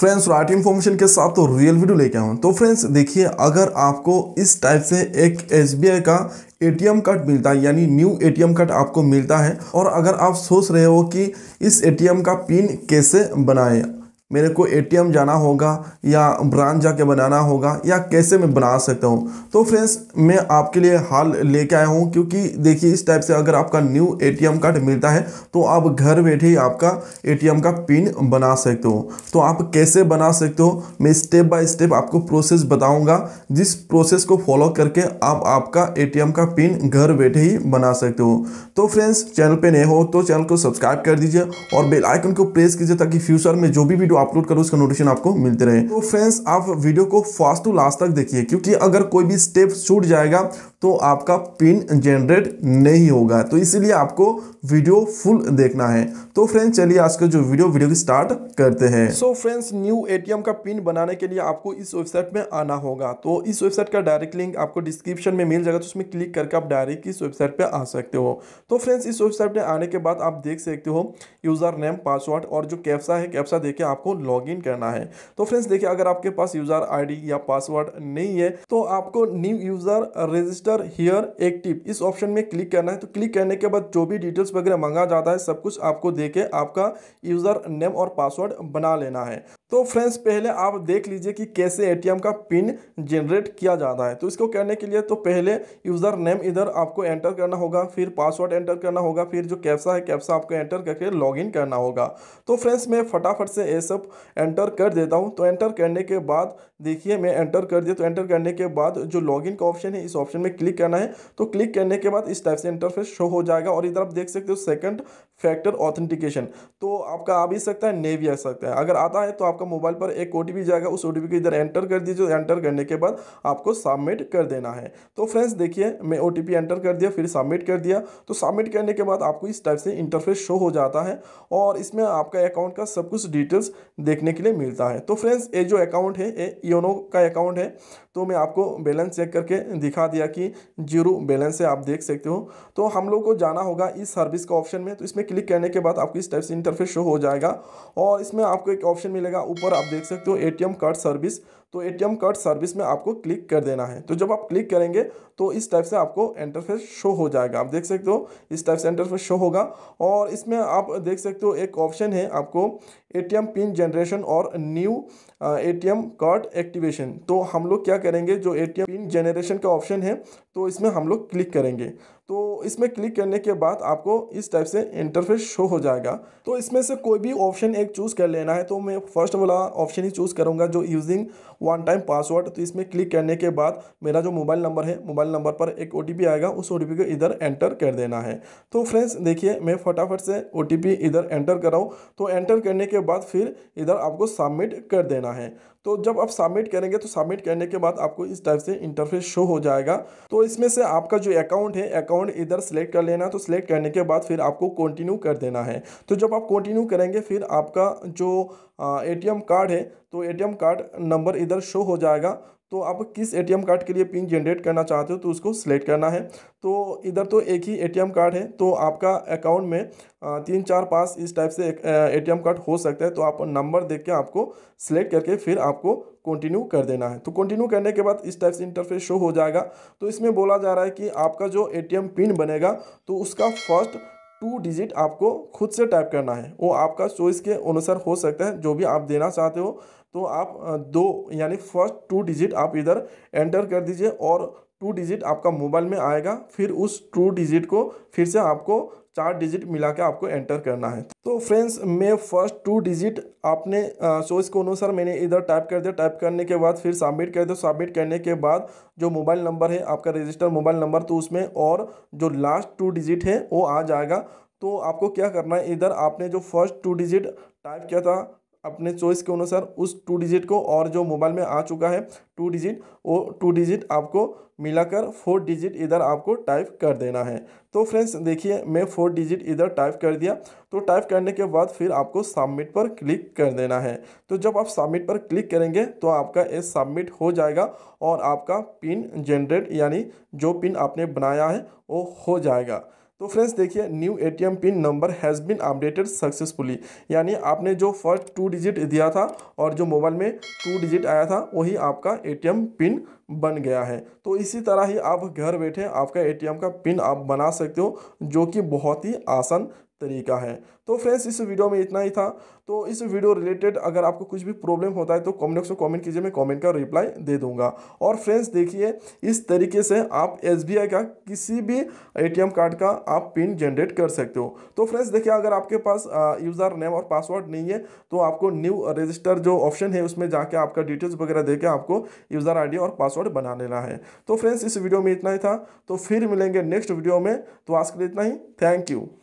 friends right information के साथ तो रियल वीडियो लेके आऊँ तो फ्रेंड्स देखिए अगर आपको इस टाइप से एक एस का एटीएम कार्ड मिलता है यानी न्यू एटीएम कार्ड आपको मिलता है और अगर आप सोच रहे हो कि इस एटीएम का पिन कैसे बनाएं मेरे को एटीएम जाना होगा या ब्रांच जाके बनाना होगा या कैसे मैं बना सकता हूँ तो फ्रेंड्स मैं आपके लिए हाल लेके आया हूँ क्योंकि देखिए इस टाइप से अगर आपका न्यू एटीएम कार्ड मिलता है तो आप घर बैठे ही आपका एटीएम का पिन बना सकते हो तो आप कैसे बना सकते हो मैं स्टेप बाय स्टेप आपको प्रोसेस बताऊँगा जिस प्रोसेस को फॉलो करके आप आपका ए का पिन घर बैठे ही बना सकते हो तो फ्रेंड्स चैनल पर नए हो तो चैनल को सब्सक्राइब कर दीजिए और बेलाइकन को प्रेस कीजिए ताकि फ्यूचर में जो भी वीडियो अपलोड करो उसका नोटिफिकेशन आपको मिलते रहे तो फ्रेंड्स आप वीडियो को फास्ट टू लास्ट तक देखिए क्योंकि अगर कोई भी स्टेप छूट जाएगा तो आपका पिन जनरेट नहीं होगा तो इसीलिए आपको वीडियो फुल देखना है तो फ्रेंड्स चलिए आज का जो वीडियो वीडियो की स्टार्ट करते हैं सो फ्रेंड्स न्यू एटीएम का पिन बनाने के लिए आपको इस वेबसाइट में आना होगा तो इस वेबसाइट का डायरेक्ट लिंक आपको डिस्क्रिप्शन में मिल जाएगा तो उसमें क्लिक करके आप डायरेक्ट इस वेबसाइट पर आ सकते हो तो फ्रेंड्स इस वेबसाइट पर आने के बाद आप देख सकते हो यूज़र नेम पासवर्ड और जो कैप्सा है कैप्सा देखे आपको लॉग करना है तो फ्रेंड्स देखिए अगर आपके पास यूज़र आई या पासवर्ड नहीं है तो आपको new user register register here active इस ऑप्शन में क्लिक करना है तो क्लिक करने के बाद जो भी डिटेल्स वगैरह मंगा जाता है सब कुछ आपको दे के आपका यूज़र नेम और पासवर्ड बना लेना है तो फ्रेंड्स पहले आप देख लीजिए कि कैसे एटीएम का पिन जनरेट किया जाता है तो इसको करने के लिए तो पहले यूज़र नेम इधर आपको एंटर करना होगा फिर पासवर्ड एंटर करना होगा फिर जो कैप्सा है कैप्सा आपको एंटर करके लॉगिन करना होगा तो फ्रेंड्स मैं फटाफट से ये सब एंटर कर देता हूँ तो एंटर करने के बाद देखिए मैं एंटर कर दिया तो एंटर करने के बाद जो लॉगिन का ऑप्शन है इस ऑप्शन में क्लिक करना है तो क्लिक करने के बाद इस टाइप से इंटरफेस शो हो जाएगा और इधर आप देख सकते हो सेकंड फैक्टर ऑथेंटिकेशन तो आपका आ भी सकता है नहीं भी आ सकता है अगर आता है तो आपका मोबाइल पर एक ओ जाएगा उस ओ को इधर एंटर कर दीजिए एंटर तो करने के बाद आपको सबमिट कर देना है तो फ्रेंड्स देखिए मैं ओ एंटर कर दिया फिर सबमिट कर दिया तो सबमिट करने के बाद आपको इस टाइप से इंटरफेस शो हो जाता है और इसमें आपका अकाउंट का सब कुछ डिटेल्स देखने के लिए मिलता है तो फ्रेंड्स ये जो अकाउंट है ये योनो का अकाउंट है तो मैं आपको बैलेंस चेक करके दिखा दिया कि जीरो बैलेंस है आप देख सकते हो तो हम लोग को जाना होगा इस सर्विस का ऑप्शन में तो इसमें क्लिक करने के बाद आपको इस टाइप से इंटरफेस शो हो जाएगा और इसमें आपको एक ऑप्शन मिलेगा ऊपर आप देख सकते हो ए कार्ड सर्विस तो ए कार्ड सर्विस में आपको क्लिक कर देना है तो जब आप क्लिक करेंगे तो इस टाइप से आपको इंटरफेस शो हो जाएगा आप देख सकते हो इस टाइप से इंटरफेस शो होगा और इसमें आप देख सकते हो एक ऑप्शन है आपको ए पिन जनरेशन और न्यू ए कार्ड एक्टिवेशन तो हम लोग क्या करेंगे जो ए पिन जनरेशन का ऑप्शन है तो इसमें हम लोग क्लिक करेंगे तो इसमें क्लिक करने के बाद आपको इस टाइप से इंटरफेस शो हो जाएगा तो इसमें से कोई भी ऑप्शन एक चूज़ कर लेना है तो मैं फर्स्ट वाला ऑप्शन ही चूज़ करूँगा जो यूजिंग वन टाइम पासवर्ड तो इसमें क्लिक करने के बाद मेरा जो मोबाइल नंबर है मोबाइल नंबर पर एक ओ आएगा उस ओ को इधर एंटर कर देना है तो फ्रेंड्स देखिए मैं फटाफट से ओ इधर एंटर कराऊँ तो एंटर करने के बाद फिर इधर आपको सबमिट कर देना है तो जब आप सबमिट करेंगे तो सबमिट करने के बाद आपको इस टाइप से इंटरफेस शो हो जाएगा तो इसमें से आपका जो अकाउंट है अकाउंट अकाउंट इधर सेलेक्ट कर लेना तो सिलेक्ट करने के बाद फिर आपको कंटिन्यू कर देना है तो जब आप कंटिन्यू करेंगे फिर आपका जो एटीएम कार्ड है तो एटीएम कार्ड नंबर इधर शो हो जाएगा तो आप किस एटीएम कार्ड के लिए पिन जनरेट करना चाहते हो तो उसको सिलेक्ट करना है तो इधर तो एक ही एटीएम कार्ड है तो आपका अकाउंट में तीन चार पाँच इस टाइप से एटीएम कार्ड हो सकता है तो आप नंबर देख के आपको सिलेक्ट करके फिर आपको कंटिन्यू कर देना है तो कंटिन्यू करने के बाद इस टाइप से इंटरफेस शो हो जाएगा तो इसमें बोला जा रहा है कि आपका जो एटीएम पिन बनेगा तो उसका फर्स्ट टू डिजिट आपको खुद से टाइप करना है वो आपका चॉइस के अनुसार हो सकता है जो भी आप देना चाहते हो तो आप दो यानी फर्स्ट टू डिजिट आप इधर एंटर कर दीजिए और टू डिजिट आपका मोबाइल में आएगा फिर उस टू डिजिट को फिर से आपको चार डिजिट मिला के आपको एंटर करना है तो फ्रेंड्स मैं फर्स्ट टू डिजिट आपने चॉइस के अनुसार मैंने इधर टाइप कर दिया टाइप करने के बाद फिर सबमिट कर दिया सबमिट करने के बाद जो मोबाइल नंबर है आपका रजिस्टर मोबाइल नंबर तो उसमें और जो लास्ट टू डिजिट है वो आ जाएगा तो आपको क्या करना है इधर आपने जो फर्स्ट टू डिजिट टाइप किया था अपने चॉइस के अनुसार उस टू डिजिट को और जो मोबाइल में आ चुका है टू डिजिट वो टू डिजिट आपको मिलाकर फोर डिजिट इधर आपको टाइप कर देना है तो फ्रेंड्स देखिए मैं फोर डिजिट इधर टाइप कर दिया तो टाइप करने के बाद फिर आपको सबमिट पर क्लिक कर देना है तो जब आप सबमिट पर क्लिक करेंगे तो आपका ये सबमिट हो जाएगा और आपका पिन जनरेट यानी जो पिन आपने बनाया है वो हो जाएगा तो फ्रेंड्स देखिए new ATM pin number has been updated successfully यानी आपने जो फर्स्ट टू डिजिट दिया था और जो मोबाइल में टू डिजिट आया था वही आपका एटीएम पिन बन गया है तो इसी तरह ही आप घर बैठे आपका एटीएम का पिन आप बना सकते हो जो कि बहुत ही आसान तरीका है तो फ्रेंड्स इस वीडियो में इतना ही था तो इस वीडियो रिलेटेड अगर आपको कुछ भी प्रॉब्लम होता है तो कॉमेंट बॉक्स में कॉमेंट कीजिए मैं कमेंट का रिप्लाई दे दूंगा और फ्रेंड्स देखिए इस तरीके से आप एस का किसी भी एटीएम कार्ड का आप पिन जनरेट कर सकते हो तो फ्रेंड्स देखिए अगर आपके पास यूज़र नेम और पासवर्ड नहीं है तो आपको न्यू रजिस्टर जो ऑप्शन है उसमें जाके आपका डिटेल्स वगैरह के आपको यूज़र डी और पासवर्ड बना लेना है तो फ्रेंड्स इस वीडियो में इतना ही था तो फिर मिलेंगे नेक्स्ट वीडियो में तो आज के लिए इतना ही थैंक यू